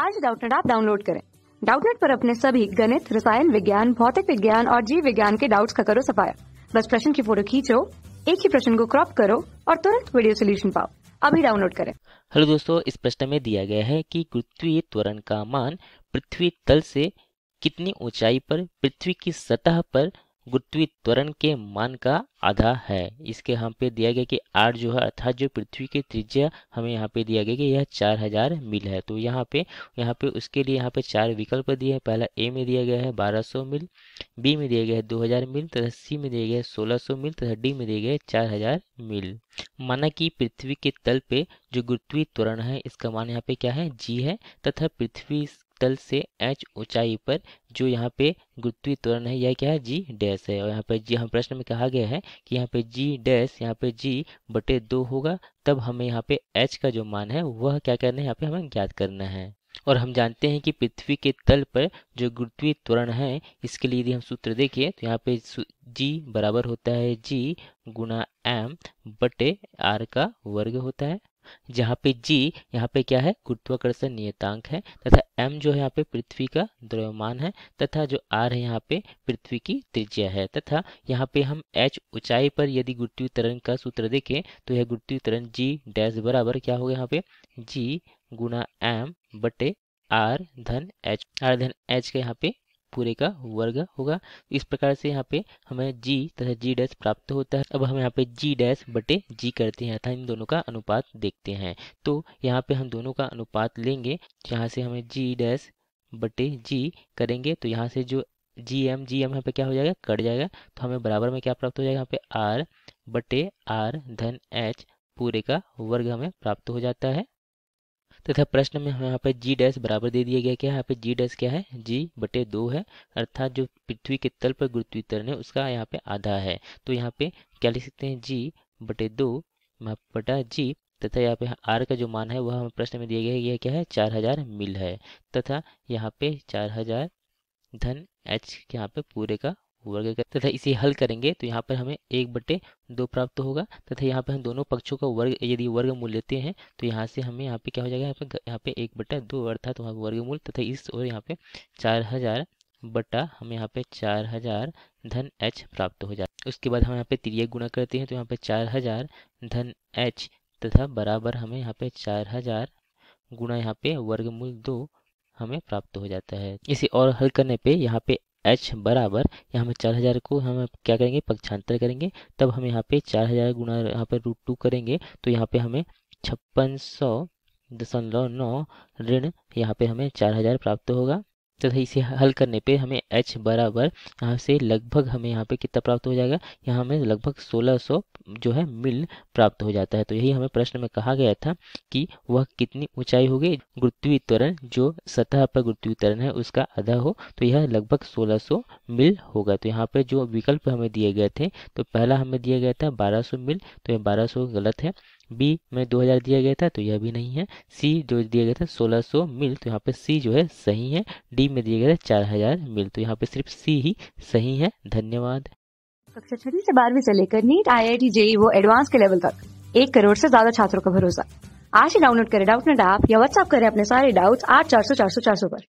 आज डाउटनेट आप डाउनलोड करें डाउटनेट पर अपने सभी गणित रसायन विज्ञान भौतिक विज्ञान और जीव विज्ञान के डाउट्स का करो सफाया बस प्रश्न की फोटो खींचो एक ही प्रश्न को क्रॉप करो और तुरंत वीडियो सोल्यूशन पाओ अभी डाउनलोड करें हेलो दोस्तों इस प्रश्न में दिया गया है कि पृथ्वी त्वरण का मान पृथ्वी तल से कितनी ऊंचाई पर पृथ्वी की सतह पर गुरुत्वीय त्वरण के मान का आधा है इसके यहाँ पे दिया गया कि आर जो है अर्थात जो पृथ्वी की त्रिज्या हमें यहाँ पे दिया गया कि यह चार हजार मील है तो यहाँ पे यहाँ पे उसके लिए यहाँ पे चार विकल्प दिए हैं पहला ए में दिया गया है बारह सौ मील बी में दिया गया है दो हजार मील तथा सी में दिया गया है सोलह सौ मील तथा डी में दिया गया है चार हजार मील माना कि पृथ्वी के तल पे जो गुरुत्वीय त्वरण है इसका मान यहाँ पे क्या है जी है तथा पृथ्वी तल से एच ऊंचाई पर जो यहाँ पे गुरुत्वीय त्वरण है यह क्या है जी डैश है और यहाँ पे जी हम प्रश्न में कहा गया है कि यहाँ पे जी डैश यहाँ पे जी बटे दो होगा तब हमें यहाँ पे एच का जो मान है वह क्या करना है यहाँ पे हमें ज्ञात करना है और हम जानते हैं कि पृथ्वी के तल पर जो गुरुत्वीय त्वरण है इसके लिए यदि हम सूत्र देखें तो यहाँ पे जी बराबर होता है जी गुना एम बटे आर का वर्ग होता है जहाँ पे जी यहाँ पे क्या है गुरुत्वाकर्षण नियतांक है तथा एम जो है यहाँ पे पृथ्वी का द्रव्यमान है तथा जो आर है यहाँ पे पृथ्वी की त्रिज्या है तथा यहाँ पे हम एच ऊंचाई पर यदि गुरुत्वीय तरण का सूत्र देखें तो यह गुरुत्वीय तरण जी डैश बराबर क्या होगा यहाँ पे जी गुणा एम बटे आर धन एच आर धन एच का यहाँ पे पूरे का वर्ग होगा इस प्रकार से यहाँ पे हमें जी तथा जी डैश प्राप्त होता है अब हम यहाँ पे जी डैश बटे जी करते हैं अर्थात इन दोनों का अनुपात देखते हैं तो यहाँ पे हम दोनों का अनुपात लेंगे यहाँ से हमें जी डैश बटे जी करेंगे तो यहाँ से जो जी एम जी एम यहाँ पे क्या हो जाएगा कट जाएगा तो हमें बराबर में क्या प्राप्त हो जाएगा यहाँ पे आर बटे आर धन एच पूरे का वर्ग हमें प्राप्त हो जाता है तथा तो प्रश्न में यहाँ पर जी डैश बराबर दे दिया गया क्या यहाँ पे जी डैश क्या है जी बटे दो है अर्थात जो पृथ्वी के तल पर गुरुत्वीकरण है उसका यहाँ पे आधा है तो यहाँ पे क्या लिख सकते हैं जी बटे दो बटा जी तथा यहाँ पे आर का जो मान है वह हमें प्रश्न में दिया गया है यह क्या है चार हजार मिल है तथा यहाँ पे चार हजार धन एच यहाँ पे पूरे का वर्ग कर तथा इसे हल करेंगे तो यहाँ पर हमें एक बटे दो प्राप्त होगा तथा यहाँ पर हम दोनों पक्षों का वर्ग यदि वर्ग मूल लेते हैं तो यहाँ से हमें यहाँ पे क्या हो जाएगा यहाँ पे यहाँ पे एक बटा दो अर्थात तो वहाँ मूल तथा इस और यहाँ पे चार हज़ार बटा हमें यहाँ पे चार हज़ार धन एच प्राप्त हो जाए उसके बाद हम यहाँ पे तिरियक गुणा करते हैं तो यहाँ पे चार हज़ार धन एच तथा बराबर हमें यहाँ पे चार हज़ार गुणा यहाँ पे वर्गमूल दो हमें प्राप्त हो जाता है इसे और हल करने पे यहाँ पे एच बराबर यहाँ हमें चार हज़ार को हम क्या करेंगे पक्षांतर करेंगे तब हम यहाँ पे चार हज़ार गुणा यहाँ पर रूट टू करेंगे तो यहाँ पे हमें छप्पन सौ दशमलव नौ ऋण यहाँ पे हमें चार हज़ार प्राप्त होगा तथा इसे हल करने पे हमें h बराबर यहाँ से लगभग हमें यहाँ पे कितना प्राप्त हो जाएगा यहाँ हमें लगभग 1600 जो है मिल प्राप्त हो जाता है तो यही हमें प्रश्न में कहा गया था कि वह कितनी ऊंचाई होगी गुरुत्वीय त्वरण जो सतह पर गुरुत्वीय त्वरण है उसका आधा हो तो यह लगभग 1600 मिल होगा तो यहाँ पर जो विकल्प हमें दिए गए थे तो पहला हमें दिया गया था बारह मिल तो यह बारह गलत है बी में 2000 दिया गया था तो यह भी नहीं है सी जो दिया गया था 1600 मिल तो यहाँ पे सी जो है सही है डी डी में दिए गए चार हजार मिल तो यहाँ पे सिर्फ सी ही सही है धन्यवाद कक्षा छठी से बारहवीं से लेकर NEET I I T JEE वो एडवांस के लेवल तक एक करोड़ से ज्यादा छात्रों का भरोसा आज ही डाउनलोड करें डाउट नेट ऐप या व्हाट्सअप करें अपने सारे डाउट्स आठ चार सौ चार सौ चार सौ पर